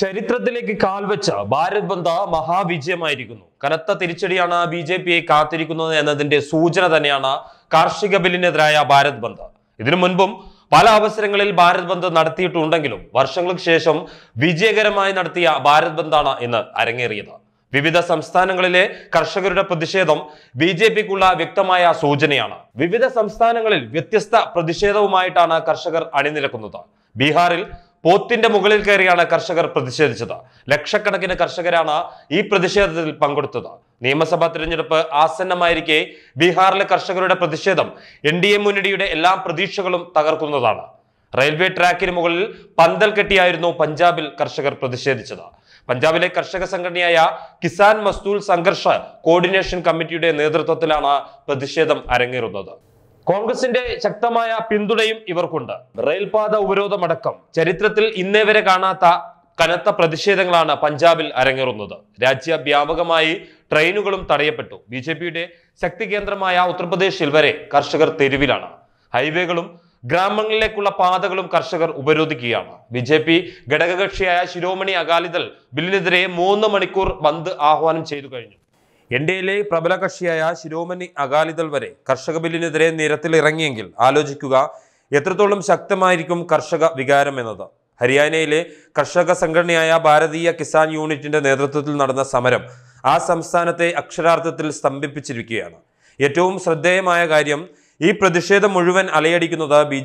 ചരിത്രത്തിലേക്ക് കാൽവെച്ച ഭാരത് ബന്ധ മഹാവിജയമായിരിക്കുന്നു കനത്ത തിരിച്ചടിയാണ് ബി ജെ പിയെ കാത്തിരിക്കുന്നത് എന്നതിന്റെ സൂചന തന്നെയാണ് കാർഷിക ബില്ലിനെതിരായ ഭാരത് ബന്ദ് ഇതിനു മുൻപും പല അവസരങ്ങളിൽ ഭാരത് ബന്ദ് നടത്തിയിട്ടുണ്ടെങ്കിലും വർഷങ്ങൾക്ക് ശേഷം വിജയകരമായി നടത്തിയ ഭാരത് ബന്ദാണ് ഇന്ന് അരങ്ങേറിയത് വിവിധ സംസ്ഥാനങ്ങളിലെ കർഷകരുടെ പ്രതിഷേധം ബി ജെ പിക്കുള്ള വ്യക്തമായ സൂചനയാണ് വിവിധ സംസ്ഥാനങ്ങളിൽ വ്യത്യസ്ത പ്രതിഷേധവുമായിട്ടാണ് കർഷകർ അണിനിരക്കുന്നത് ബീഹാറിൽ പോത്തിന്റെ മുകളിൽ കയറിയാണ് കർഷകർ പ്രതിഷേധിച്ചത് ലക്ഷക്കണക്കിന് കർഷകരാണ് ഈ പ്രതിഷേധത്തിൽ പങ്കെടുത്തത് നിയമസഭാ തിരഞ്ഞെടുപ്പ് ആസന്നമായിരിക്കെ ബീഹാറിലെ കർഷകരുടെ പ്രതിഷേധം എൻ ഡി എ മുന്നണിയുടെ എല്ലാ പ്രതീക്ഷകളും തകർക്കുന്നതാണ് റെയിൽവേ ട്രാക്കിന് മുകളിൽ പന്തൽ കെട്ടിയായിരുന്നു പഞ്ചാബിൽ കർഷകർ പ്രതിഷേധിച്ചത് പഞ്ചാബിലെ കർഷക സംഘടനയായ കിസാൻ മസ്തൂൽ സംഘർഷ കോർഡിനേഷൻ കമ്മിറ്റിയുടെ നേതൃത്വത്തിലാണ് പ്രതിഷേധം അരങ്ങേറുന്നത് കോൺഗ്രസിന്റെ ശക്തമായ പിന്തുണയും ഇവർക്കുണ്ട് റെയിൽപാത ഉപരോധമടക്കം ചരിത്രത്തിൽ ഇന്നേ വരെ കാണാത്ത കനത്ത പ്രതിഷേധങ്ങളാണ് പഞ്ചാബിൽ അരങ്ങേറുന്നത് രാജ്യവ്യാപകമായി ട്രെയിനുകളും തടയപ്പെട്ടു ബി ജെ പിയുടെ ശക്തി കേന്ദ്രമായ ഉത്തർപ്രദേശിൽ വരെ കർഷകർ തെരുവിലാണ് ഹൈവേകളും ഗ്രാമങ്ങളിലേക്കുള്ള പാതകളും കർഷകർ ഉപരോധിക്കുകയാണ് ബി ജെ പി ഘടകകക്ഷിയായ ശിരോമണി അകാലിദൾ ബില്ലിനെതിരെ മൂന്ന് മണിക്കൂർ ബന്ദ് ആഹ്വാനം ചെയ്തു കഴിഞ്ഞു എൻ ഡി എയിലെ പ്രബല കക്ഷിയായ ശിരോമണി അകാലിദൾ വരെ കർഷക ബില്ലിനെതിരെ ഇറങ്ങിയെങ്കിൽ ആലോചിക്കുക എത്രത്തോളം ശക്തമായിരിക്കും കർഷക വികാരം എന്നത് ഹരിയാനയിലെ കർഷക സംഘടനയായ ഭാരതീയ കിസാൻ യൂണിറ്റിന്റെ നേതൃത്വത്തിൽ നടന്ന സമരം ആ സംസ്ഥാനത്തെ അക്ഷരാർത്ഥത്തിൽ സ്തംഭിപ്പിച്ചിരിക്കുകയാണ് ഏറ്റവും ശ്രദ്ധേയമായ കാര്യം ഈ പ്രതിഷേധം മുഴുവൻ അലയടിക്കുന്നത് ബി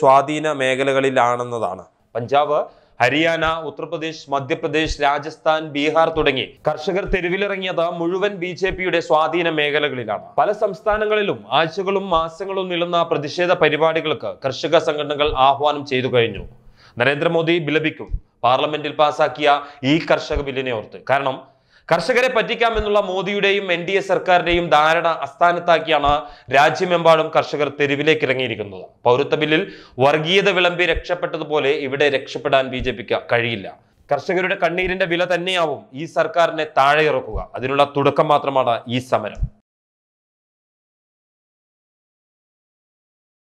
സ്വാധീന മേഖലകളിലാണെന്നതാണ് പഞ്ചാബ് ഹരിയാന ഉത്തർപ്രദേശ് മധ്യപ്രദേശ് രാജസ്ഥാൻ ബീഹാർ തുടങ്ങി കർഷകർ തെരുവിലിറങ്ങിയത് മുഴുവൻ ബി ജെ പിയുടെ സ്വാധീന മേഖലകളിലാണ് പല സംസ്ഥാനങ്ങളിലും ആഴ്ചകളും മാസങ്ങളും നീളുന്ന പ്രതിഷേധ പരിപാടികൾക്ക് കർഷക സംഘടനകൾ ആഹ്വാനം ചെയ്തു കഴിഞ്ഞു നരേന്ദ്രമോദി വിലപിക്കും പാർലമെന്റിൽ പാസാക്കിയ ഈ കർഷക ബില്ലിനെ ഓർത്ത് കാരണം കർഷകരെ പറ്റിക്കാമെന്നുള്ള മോദിയുടെയും എൻ ഡി എ സർക്കാരിന്റെയും ധാരണ അസ്ഥാനത്താക്കിയാണ് രാജ്യമെമ്പാടും കർഷകർ തെരുവിലേക്ക് ഇറങ്ങിയിരിക്കുന്നത് പൗരത്വ ബില്ലിൽ വർഗീയത വിളമ്പി രക്ഷപ്പെട്ടതുപോലെ ഇവിടെ രക്ഷപ്പെടാൻ ബി ജെ പിക്ക് കഴിയില്ല കർഷകരുടെ കണ്ണീരിന്റെ വില തന്നെയാവും ഈ സർക്കാരിനെ താഴെ ഇറക്കുക അതിനുള്ള തുടക്കം മാത്രമാണ് ഈ സമരം